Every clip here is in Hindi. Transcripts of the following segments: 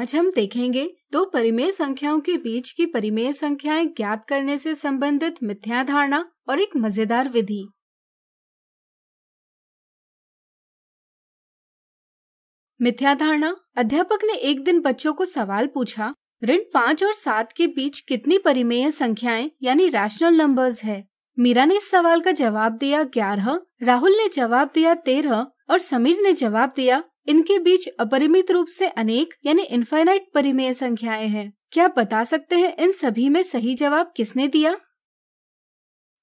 आज हम देखेंगे दो परिमेय संख्याओं के बीच की परिमेय संख्याएं ज्ञात करने से संबंधित मिथ्या धारणा और एक मजेदार विधि मिथ्या धारणा अध्यापक ने एक दिन बच्चों को सवाल पूछा ऋण पाँच और सात के बीच कितनी परिमेय संख्याएं यानी रैशनल नंबर्स है मीरा ने इस सवाल का जवाब दिया ग्यारह राहुल ने जवाब दिया तेरह और समीर ने जवाब दिया इनके बीच अपरिमित रूप से अनेक यानी इन्फाइनाइट परिमेय संख्याएं हैं क्या बता सकते हैं इन सभी में सही जवाब किसने दिया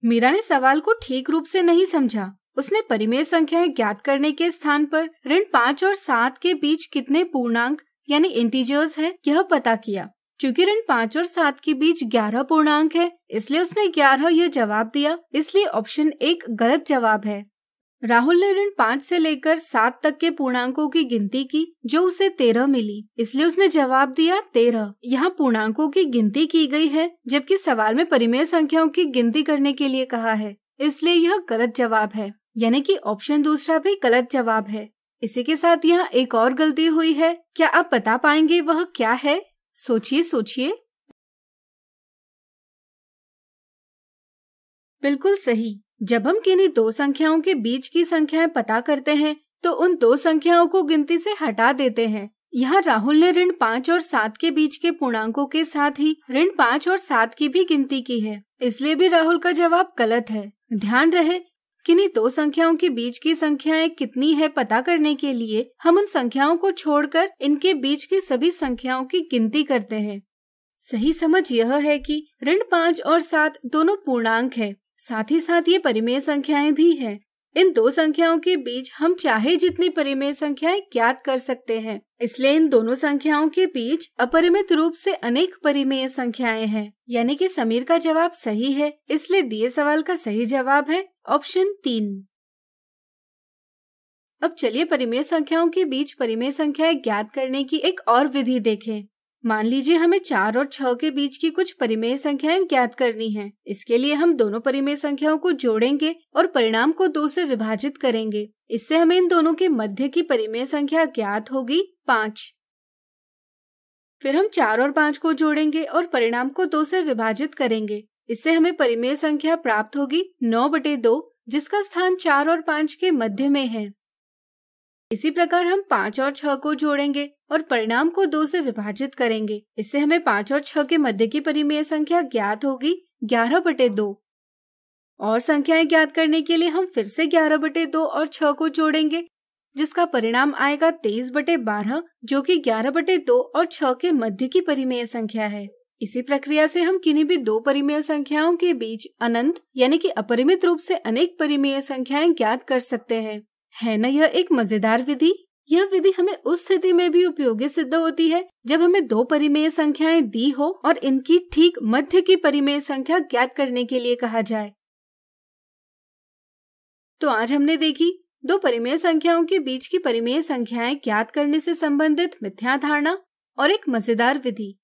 मीरा ने सवाल को ठीक रूप से नहीं समझा उसने परिमेय संख्याएं ज्ञात करने के स्थान पर ऋण पाँच और सात के बीच कितने पूर्णांक यानी इंटीजर्स है यह पता किया चूँकि ऋण पाँच और सात के बीच ग्यारह पूर्णांक है इसलिए उसने ग्यारह यह जवाब दिया इसलिए ऑप्शन एक गलत जवाब है राहुल ने ऋण पाँच से लेकर सात तक के पूर्णांकों की गिनती की जो उसे तेरह मिली इसलिए उसने जवाब दिया तेरह यहाँ पूर्णांकों की गिनती की गई है जबकि सवाल में परिमेय संख्याओं की गिनती करने के लिए कहा है इसलिए यह गलत जवाब है यानी कि ऑप्शन दूसरा भी गलत जवाब है इसी के साथ यहाँ एक और गलती हुई है क्या आप बता पाएंगे वह क्या है सोचिए सोचिए बिल्कुल सही जब हम किन्हीं दो संख्याओं के बीच की संख्याएं पता करते हैं तो उन दो संख्याओं को गिनती से हटा देते हैं यहाँ राहुल ने ऋण पाँच और सात के बीच के पूर्णांकों के साथ ही ऋण पाँच और सात की भी गिनती की है इसलिए भी राहुल का जवाब गलत है ध्यान रहे किन्हीं दो संख्याओं के बीच की संख्याएं कितनी है पता करने के लिए हम उन संख्याओं को छोड़कर इनके बीच की सभी संख्याओं की गिनती करते हैं सही समझ यह है कि ऋण पाँच और सात दोनों पूर्णांक है साथ ही साथ ये परिमेय संख्याएं भी हैं। इन दो संख्याओं के बीच हम चाहे जितनी परिमेय संख्याएं ज्ञात कर सकते हैं इसलिए इन दोनों संख्याओं के बीच अपरिमित रूप से अनेक परिमेय संख्याएं हैं यानी कि समीर का जवाब सही है इसलिए दिए सवाल का सही जवाब है ऑप्शन तीन अब चलिए परिमेय संख्याओं के बीच परिमेय संख्याएं ज्ञात करने की एक और विधि देखें मान लीजिए हमें चार और छह के बीच की कुछ परिमेय संख्याएं ज्ञात करनी है इसके लिए हम दोनों परिमेय संख्याओं को जोड़ेंगे और परिणाम को दो से विभाजित करेंगे इससे हमें इन दोनों के मध्य की परिमेय संख्या ज्ञात होगी पाँच फिर हम चार और पाँच को जोड़ेंगे और परिणाम को दो से विभाजित करेंगे इससे हमें परिमेय संख्या प्राप्त होगी नौ बटे दो जिसका स्थान चार और पाँच के मध्य में है इसी प्रकार हम पाँच और छह को जोड़ेंगे और परिणाम को दो से विभाजित करेंगे इससे हमें पाँच और छह के मध्य की परिमेय संख्या ज्ञात होगी ग्यारह बटे दो और संख्याएं ज्ञात करने के लिए हम फिर से ग्यारह बटे दो और छह को जोड़ेंगे जिसका परिणाम आएगा तेईस बटे बारह जो कि ग्यारह बटे दो और छह के मध्य की परिमेय संख्या है इसी प्रक्रिया से हम किन्हीं भी दो परिमेय संख्याओं के बीच अनंत यानी कि अपरिमित रूप से अनेक परिमेय संख्याएं ज्ञात कर सकते हैं है ना यह एक मजेदार विधि यह विधि हमें उस स्थिति में भी उपयोगी सिद्ध होती है जब हमें दो परिमेय संख्याएं दी हो और इनकी ठीक मध्य की परिमेय संख्या ज्ञात करने के लिए कहा जाए तो आज हमने देखी दो परिमेय संख्याओं के बीच की परिमेय संख्याएं ज्ञात करने से संबंधित मिथ्या धारणा और एक मजेदार विधि